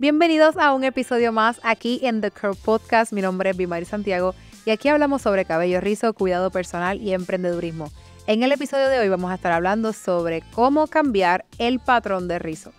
Bienvenidos a un episodio más aquí en The Curl Podcast. Mi nombre es Bimari Santiago y aquí hablamos sobre cabello rizo, cuidado personal y emprendedurismo. En el episodio de hoy vamos a estar hablando sobre cómo cambiar el patrón de rizo.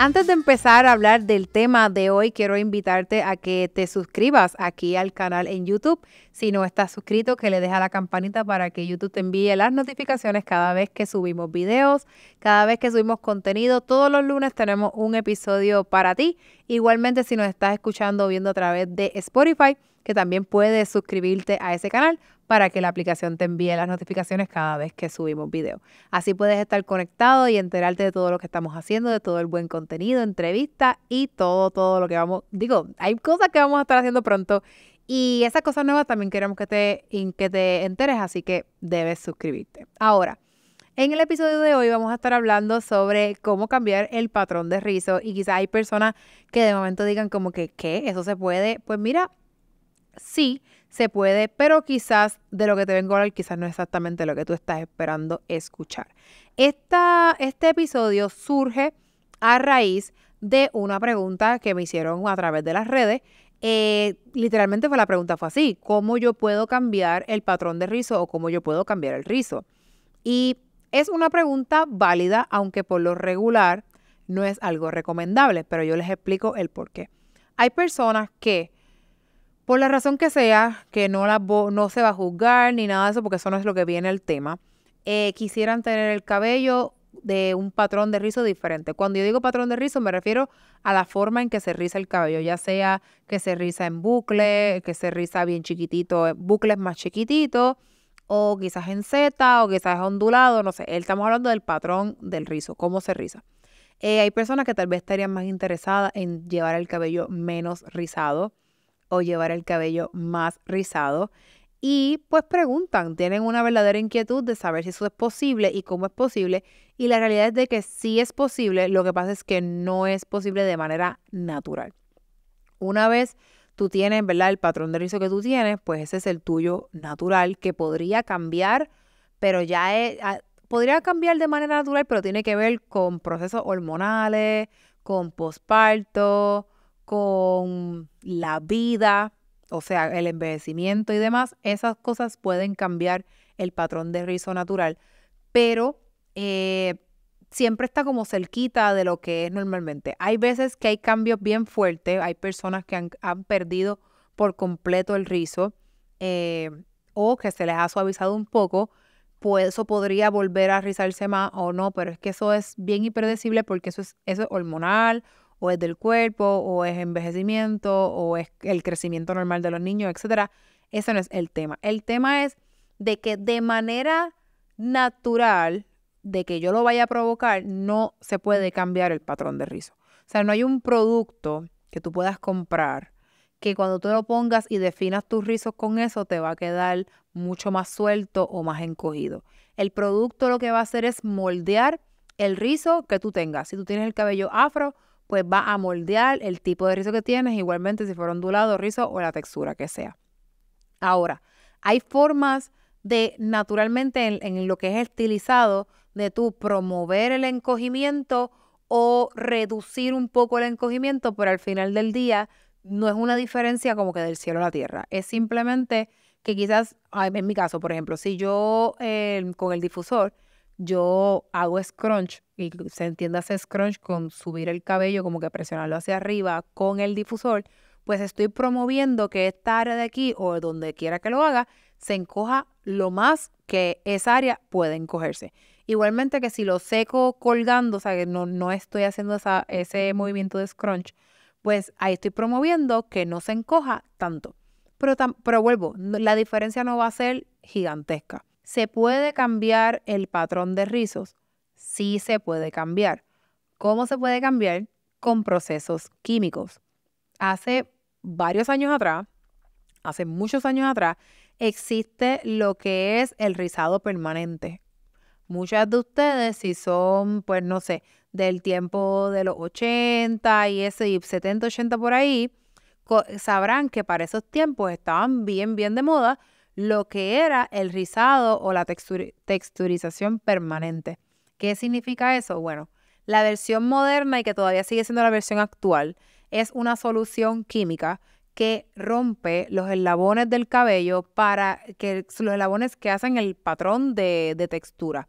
Antes de empezar a hablar del tema de hoy, quiero invitarte a que te suscribas aquí al canal en YouTube. Si no estás suscrito, que le deja la campanita para que YouTube te envíe las notificaciones cada vez que subimos videos, cada vez que subimos contenido. Todos los lunes tenemos un episodio para ti. Igualmente, si nos estás escuchando o viendo a través de Spotify, que también puedes suscribirte a ese canal para que la aplicación te envíe las notificaciones cada vez que subimos video. Así puedes estar conectado y enterarte de todo lo que estamos haciendo, de todo el buen contenido, entrevista y todo, todo lo que vamos. Digo, hay cosas que vamos a estar haciendo pronto y esas cosas nuevas también queremos que te, que te enteres, así que debes suscribirte. Ahora. En el episodio de hoy vamos a estar hablando sobre cómo cambiar el patrón de rizo y quizás hay personas que de momento digan como que, ¿qué? ¿Eso se puede? Pues mira, sí se puede, pero quizás de lo que te vengo a hablar, quizás no es exactamente lo que tú estás esperando escuchar. este episodio surge a raíz de una pregunta que me hicieron a través de las redes. Eh, literalmente fue la pregunta fue así, ¿cómo yo puedo cambiar el patrón de rizo o cómo yo puedo cambiar el rizo? Y es una pregunta válida, aunque por lo regular no es algo recomendable, pero yo les explico el por qué. Hay personas que por la razón que sea, que no, la no se va a juzgar ni nada de eso, porque eso no es lo que viene el tema. Eh, quisieran tener el cabello de un patrón de rizo diferente. Cuando yo digo patrón de rizo, me refiero a la forma en que se riza el cabello, ya sea que se riza en bucle, que se riza bien chiquitito, eh, bucles más chiquititos, o quizás en Z, o quizás ondulado, no sé. Estamos hablando del patrón del rizo, cómo se riza. Eh, hay personas que tal vez estarían más interesadas en llevar el cabello menos rizado o llevar el cabello más rizado. Y pues preguntan, tienen una verdadera inquietud de saber si eso es posible y cómo es posible. Y la realidad es de que sí es posible, lo que pasa es que no es posible de manera natural. Una vez tú tienes, ¿verdad? El patrón de rizo que tú tienes, pues ese es el tuyo natural, que podría cambiar, pero ya es, ah, podría cambiar de manera natural, pero tiene que ver con procesos hormonales, con posparto, con la vida, o sea, el envejecimiento y demás, esas cosas pueden cambiar el patrón de rizo natural, pero eh, siempre está como cerquita de lo que es normalmente. Hay veces que hay cambios bien fuertes, hay personas que han, perdido por completo el rizo eh, o que se les ha suavizado un poco, pues eso podría volver a rizarse más o no, pero es que eso es bien impredecible porque eso es, eso es hormonal o es del cuerpo, o es envejecimiento, o es el crecimiento normal de los niños, etcétera. Ese no es el tema. El tema es de que de manera natural, de que yo lo vaya a provocar, no se puede cambiar el patrón de rizo. O sea, no hay un producto que tú puedas comprar que cuando tú lo pongas y definas tus rizos con eso, te va a quedar mucho más suelto o más encogido. El producto lo que va a hacer es moldear el rizo que tú tengas. Si tú tienes el cabello afro, pues va a moldear el tipo de rizo que tienes, igualmente si fuera ondulado, rizo o la textura que sea. Ahora, hay formas de naturalmente en, lo que es estilizado, de tú promover el encogimiento o reducir un poco el encogimiento, pero al final del día no es una diferencia como que del cielo a la tierra. Es simplemente que quizás, en mi caso, por ejemplo, si yo eh, con el difusor yo hago scrunch y se entiende hacer scrunch con subir el cabello, como que presionarlo hacia arriba con el difusor, pues estoy promoviendo que esta área de aquí o donde quiera que lo haga se encoja lo más que esa área puede encogerse. Igualmente que si lo seco colgando, o sea, que no, estoy haciendo ese movimiento de scrunch, pues ahí estoy promoviendo que no se encoja tanto. Pero, pero vuelvo, la diferencia no va a ser gigantesca. ¿Se puede cambiar el patrón de rizos? Sí se puede cambiar. ¿Cómo se puede cambiar? Con procesos químicos. Hace varios años atrás, hace muchos años atrás, existe lo que es el rizado permanente. Muchas de ustedes, si son, pues no sé, del tiempo de los 80 y ese 70, 80 por ahí, sabrán que para esos tiempos estaban bien, bien de moda lo que era el rizado o la texturización permanente. ¿Qué significa eso? Bueno, la versión moderna y que todavía sigue siendo la versión actual es una solución química que rompe los eslabones del cabello para que los eslabones que hacen el patrón de, textura.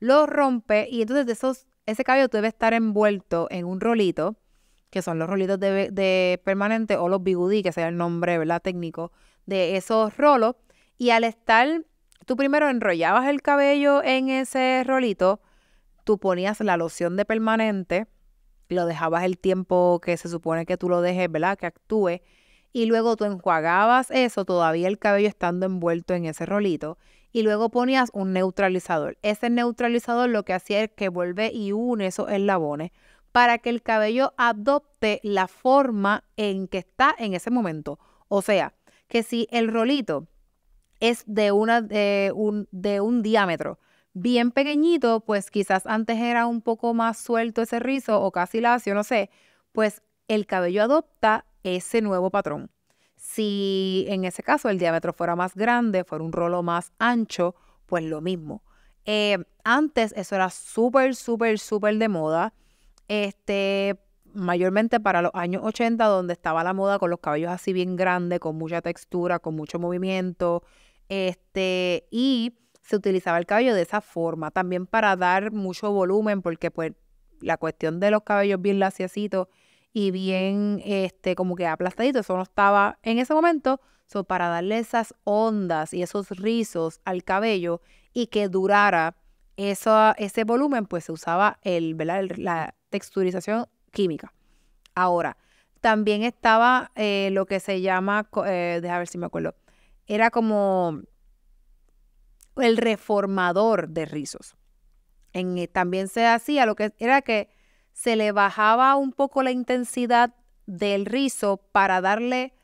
Los rompe y entonces ese cabello debe estar envuelto en un rolito, que son los rolitos de, permanente o los bigudí, que sea el nombre técnico de esos rolos, y al estar, tú primero enrollabas el cabello en ese rolito, tú ponías la loción de permanente, lo dejabas el tiempo que se supone que tú lo dejes, ¿verdad? Que actúe. Y luego tú enjuagabas eso, todavía el cabello estando envuelto en ese rolito. Y luego ponías un neutralizador. Ese neutralizador lo que hacía es que vuelve y une esos eslabones para que el cabello adopte la forma en que está en ese momento. O sea, que si el rolito es de, una, un, de un diámetro bien pequeñito, pues quizás antes era un poco más suelto ese rizo o casi lacio, no sé, pues el cabello adopta ese nuevo patrón. Si en ese caso el diámetro fuera más grande, fuera un rolo más ancho, pues lo mismo. Eh, antes eso era súper, súper, súper de moda. Este, mayormente para los años 80, donde estaba la moda con los cabellos así bien grandes, con mucha textura, con mucho movimiento. Este, y se utilizaba el cabello de esa forma, también para dar mucho volumen, porque pues la cuestión de los cabellos bien laciacitos y bien este como que aplastadito, eso no estaba en ese momento, so, para darle esas ondas y esos rizos al cabello y que durara eso, ese volumen, pues se usaba el, la texturización química. Ahora, también estaba eh, lo que se llama, eh, déjame ver si me acuerdo, era como el reformador de rizos. Eh, también se hacía lo que era que se le bajaba un poco la intensidad del rizo para darle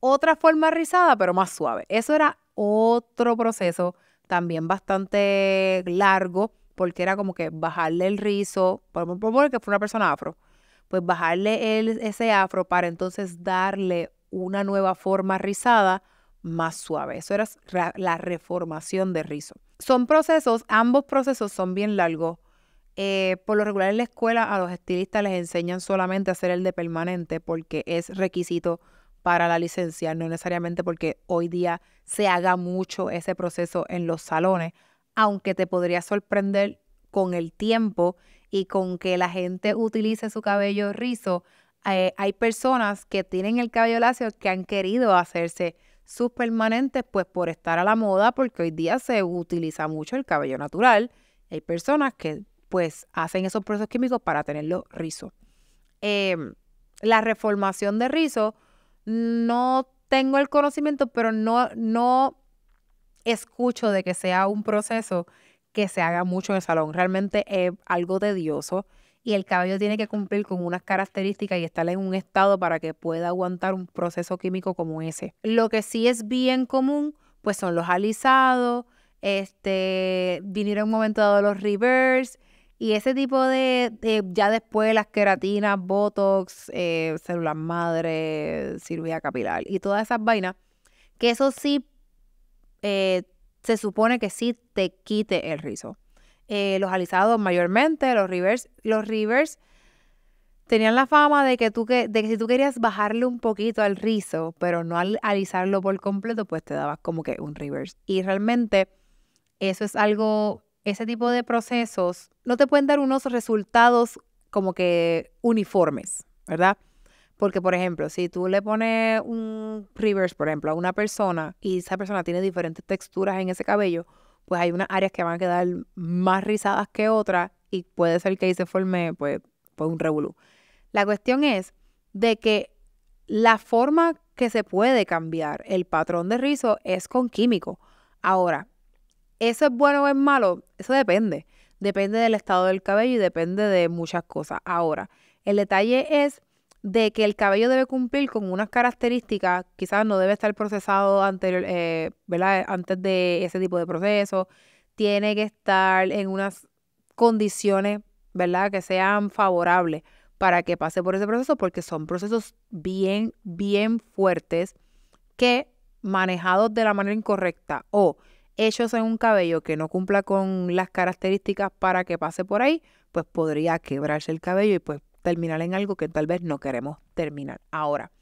otra forma rizada, pero más suave. Eso era otro proceso también bastante largo, porque era como que bajarle el rizo, por ejemplo, que fue una persona afro, pues bajarle ese afro para entonces darle una nueva forma rizada más suave. Eso era la reformación de rizo. Son procesos, ambos procesos son bien largos. Eh, por lo regular en la escuela a los estilistas les enseñan solamente a hacer el de permanente porque es requisito para la licencia, no necesariamente porque hoy día se haga mucho ese proceso en los salones, aunque te podría sorprender con el tiempo y con que la gente utilice su cabello rizo. Eh, hay personas que tienen el cabello lacio que han querido hacerse sus permanentes, pues por estar a la moda, porque hoy día se utiliza mucho el cabello natural. Hay personas que pues hacen esos procesos químicos para tenerlo rizo. Eh, la reformación de rizo, no tengo el conocimiento, pero no, no escucho de que sea un proceso que se haga mucho en el salón. Realmente es algo tedioso y el cabello tiene que cumplir con unas características y estar en un estado para que pueda aguantar un proceso químico como ese. Lo que sí es bien común, pues son los alisados, este, vinieron un momento dado los reverse y ese tipo de, ya después las queratinas, botox, eh, células madre, cirugía capilar y todas esas vainas, que eso sí eh, se supone que sí te quite el rizo. Eh, los alisados mayormente, los rivers. Los rivers tenían la fama de que, tú que, si tú querías bajarle un poquito al rizo, pero no al alisarlo por completo, pues te dabas como que un reverse. Y realmente eso es algo, ese tipo de procesos no te pueden dar unos resultados como que uniformes, ¿verdad? Porque, por ejemplo, si tú le pones un reverse, por ejemplo, a una persona y esa persona tiene diferentes texturas en ese cabello, pues hay unas áreas que van a quedar más rizadas que otras y puede ser que ahí se forme pues, pues, un revolú. La cuestión es de que la forma que se puede cambiar el patrón de rizo es con químico. Ahora, ¿eso es bueno o es malo? Eso depende. Depende del estado del cabello y depende de muchas cosas. Ahora, el detalle es de que el cabello debe cumplir con unas características, quizás no debe estar procesado eh, antes de ese tipo de proceso, tiene que estar en unas condiciones ¿verdad? que sean favorables para que pase por ese proceso, porque son procesos bien, bien fuertes que manejados de la manera incorrecta o hechos en un cabello que no cumpla con las características para que pase por ahí, pues podría quebrarse el cabello y pues terminar en algo que tal vez no queremos terminar. Ahora,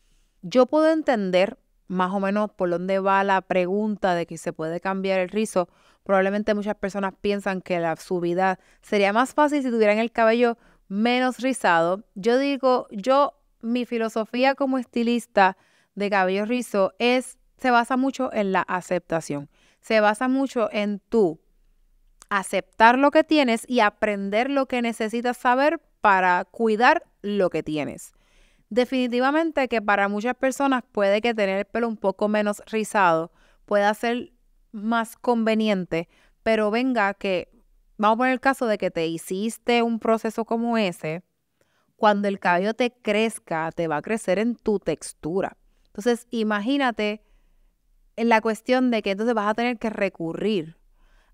yo puedo entender más o menos por dónde va la pregunta de que se puede cambiar el rizo. Probablemente muchas personas piensan que la subida sería más fácil si tuvieran el cabello menos rizado. Yo digo, yo, mi filosofía como estilista de cabello rizo es, se basa mucho en la aceptación. Se basa mucho en tú aceptar lo que tienes y aprender lo que necesitas saber para cuidar lo que tienes. Definitivamente que para muchas personas puede que tener el pelo un poco menos rizado pueda ser más conveniente, pero venga que, vamos a poner el caso de que te hiciste un proceso como ese, cuando el cabello te crezca, te va a crecer en tu textura. Entonces, imagínate en la cuestión de que entonces vas a tener que recurrir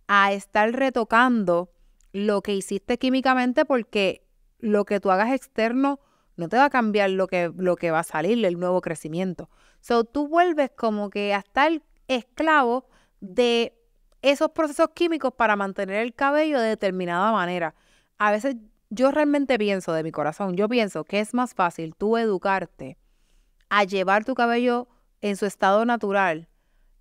a estar retocando lo que hiciste químicamente porque lo que tú hagas externo no te va a cambiar lo que, lo que va a salir, el nuevo crecimiento. So, tú vuelves como que a estar esclavo de esos procesos químicos para mantener el cabello de determinada manera. A veces yo realmente pienso de mi corazón, yo pienso que es más fácil tú educarte a llevar tu cabello en su estado natural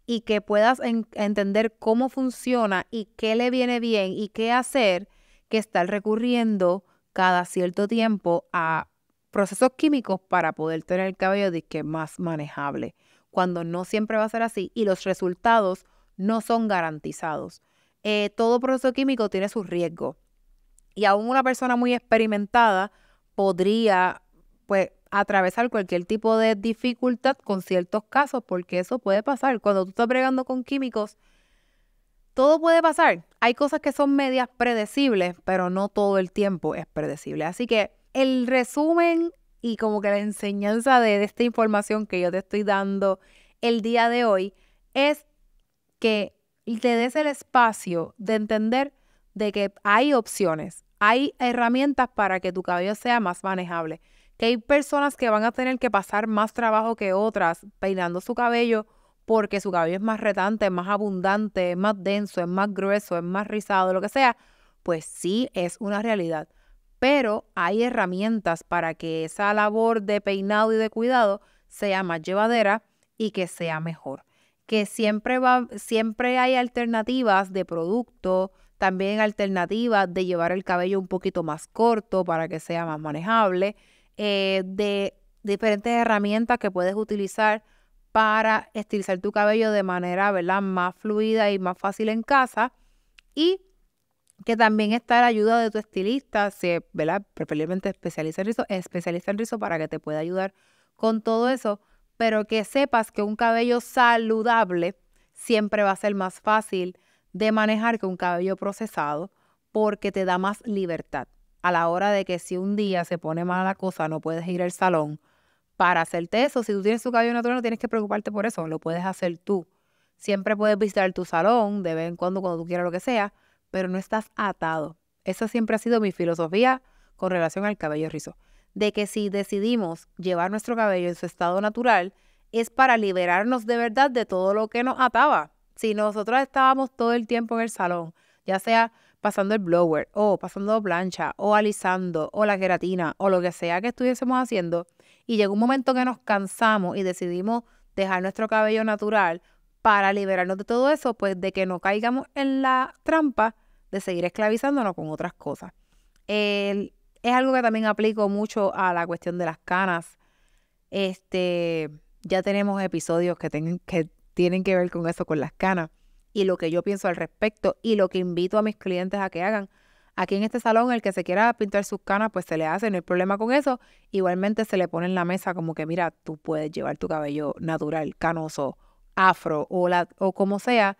y que puedas entender cómo funciona y qué le viene bien y qué hacer que estar recurriendo cada cierto tiempo a procesos químicos para poder tener el cabello disque más manejable, cuando no siempre va a ser así y los resultados no son garantizados. Eh, todo proceso químico tiene sus riesgos y aún una persona muy experimentada podría pues atravesar cualquier tipo de dificultad con ciertos casos porque eso puede pasar. Cuando tú estás bregando con químicos, todo puede pasar. Hay cosas que son medias predecibles, pero no todo el tiempo es predecible. Así que el resumen y como que la enseñanza de, esta información que yo te estoy dando el día de hoy es que te des el espacio de entender de que hay opciones, hay herramientas para que tu cabello sea más manejable, que hay personas que van a tener que pasar más trabajo que otras peinando su cabello porque su cabello es más retante, es más abundante, es más denso, es más grueso, es más rizado, lo que sea, pues sí es una realidad. Pero hay herramientas para que esa labor de peinado y de cuidado sea más llevadera y que sea mejor. Que siempre, siempre hay alternativas de producto, también alternativas de llevar el cabello un poquito más corto para que sea más manejable, eh, de diferentes herramientas que puedes utilizar para estilizar tu cabello de manera ¿verdad? más fluida y más fácil en casa. Y que también está la ayuda de tu estilista, si, ¿verdad? preferiblemente especialista en rizo, especialista en rizo para que te pueda ayudar con todo eso, pero que sepas que un cabello saludable siempre va a ser más fácil de manejar que un cabello procesado porque te da más libertad a la hora de que si un día se pone mala la cosa, no puedes ir al salón para hacerte eso. Si tú tienes tu cabello natural, no tienes que preocuparte por eso, lo puedes hacer tú. Siempre puedes visitar tu salón de vez en cuando, cuando tú quieras, lo que sea, pero no estás atado. Esa siempre ha sido mi filosofía con relación al cabello rizo. De que si decidimos llevar nuestro cabello en su estado natural, es para liberarnos de verdad de todo lo que nos ataba. Si nosotros estábamos todo el tiempo en el salón, ya sea pasando el blower o pasando plancha o alisando o la queratina o lo que sea que estuviésemos haciendo, y llegó un momento que nos cansamos y decidimos dejar nuestro cabello natural para liberarnos de todo eso, pues de que no caigamos en la trampa de seguir esclavizándonos con otras cosas. es algo que también aplico mucho a la cuestión de las canas. Este, ya tenemos episodios que, que tienen que ver con eso, con las canas, y lo que yo pienso al respecto, y lo que invito a mis clientes a que hagan, Aquí en este salón, el que se quiera pintar sus canas, pues se le hace, no hay problema con eso. Igualmente se le pone en la mesa como que, mira, tú puedes llevar tu cabello natural, canoso, afro o, la, o como sea,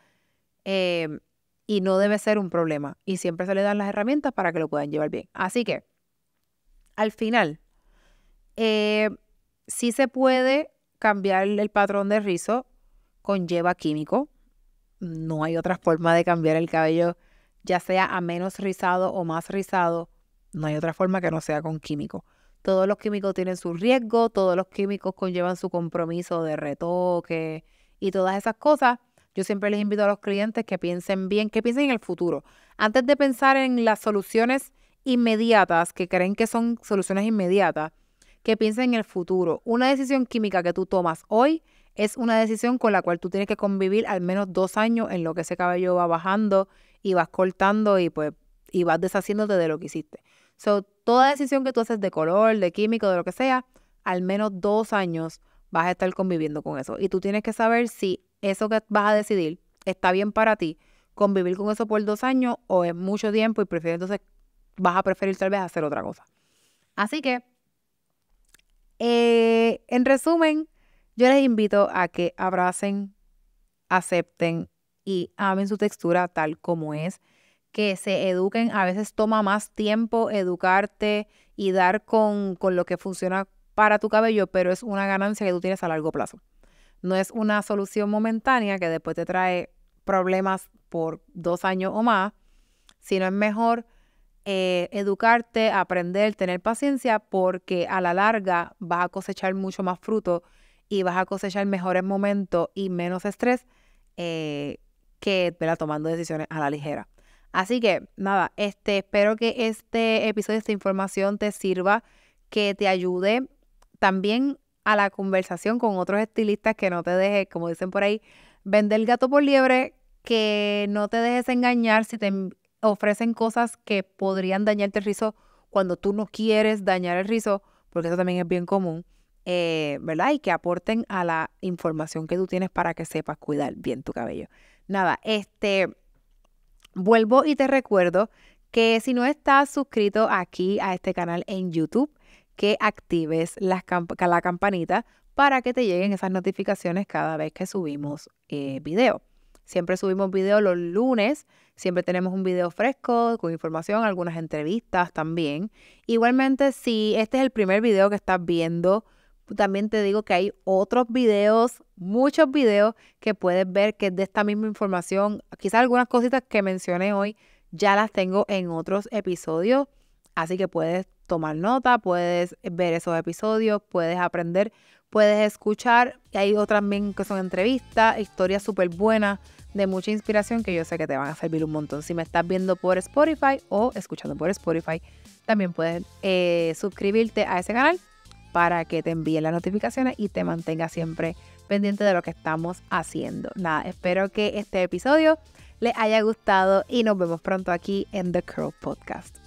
em, y no debe ser un problema. Y siempre se le dan las herramientas para que lo puedan llevar bien. Así que, al final, si eh, sí se puede cambiar el patrón de rizo, con lleva químico. No hay otra forma de cambiar el cabello ya sea a menos rizado o más rizado, no hay otra forma que no sea con químico. Todos los químicos tienen su riesgo, todos los químicos conllevan su compromiso de retoque y todas esas cosas. Yo siempre les invito a los clientes que piensen bien, que piensen en el futuro. Antes de pensar en las soluciones inmediatas, que creen que son soluciones inmediatas, que piensa en el futuro. Una decisión química que tú tomas hoy es una decisión con la cual tú tienes que convivir al menos dos años en lo que ese cabello va bajando y vas cortando y pues y vas deshaciéndote de lo que hiciste. So, toda decisión que tú haces de color, de químico, de lo que sea, al menos dos años vas a estar conviviendo con eso. Y tú tienes que saber si eso que vas a decidir está bien para ti, convivir con eso por dos años o es mucho tiempo y prefieres, entonces vas a preferir tal vez hacer otra cosa. Así que eh, en resumen, yo les invito a que abracen, acepten y amen su textura tal como es, que se eduquen. A veces toma más tiempo educarte y dar con, con lo que funciona para tu cabello, pero es una ganancia que tú tienes a largo plazo. No es una solución momentánea que después te trae problemas por dos años o más, sino es mejor eh, educarte, aprender, tener paciencia, porque a la larga vas a cosechar mucho más fruto y vas a cosechar mejores momentos y menos estrés eh, que tomando decisiones a la ligera. Así que nada, este, espero que este episodio, esta información te sirva, que te ayude también a la conversación con otros estilistas, que no te dejes, como dicen por ahí, vender gato por liebre, que no te dejes engañar si te ofrecen cosas que podrían dañarte el rizo cuando tú no quieres dañar el rizo, porque eso también es bien común, eh, ¿verdad? Y que aporten a la información que tú tienes para que sepas cuidar bien tu cabello. Nada, este, vuelvo y te recuerdo que si no estás suscrito aquí a este canal en YouTube, que actives la, campanita para que te lleguen esas notificaciones cada vez que subimos eh, video. Siempre subimos videos los lunes, siempre tenemos un video fresco con información, algunas entrevistas también. Igualmente, si este es el primer video que estás viendo, también te digo que hay otros videos, muchos videos que puedes ver que es de esta misma información. Quizás algunas cositas que mencioné hoy ya las tengo en otros episodios, así que puedes tomar nota, puedes ver esos episodios, puedes aprender puedes escuchar. Y hay otras también que son entrevistas, historias súper buenas, de mucha inspiración que yo sé que te van a servir un montón. Si me estás viendo por Spotify o escuchando por Spotify, también puedes eh, suscribirte a ese canal para que te envíen las notificaciones y te mantenga siempre pendiente de lo que estamos haciendo. Nada, espero que este episodio les haya gustado y nos vemos pronto aquí en The Curl Podcast.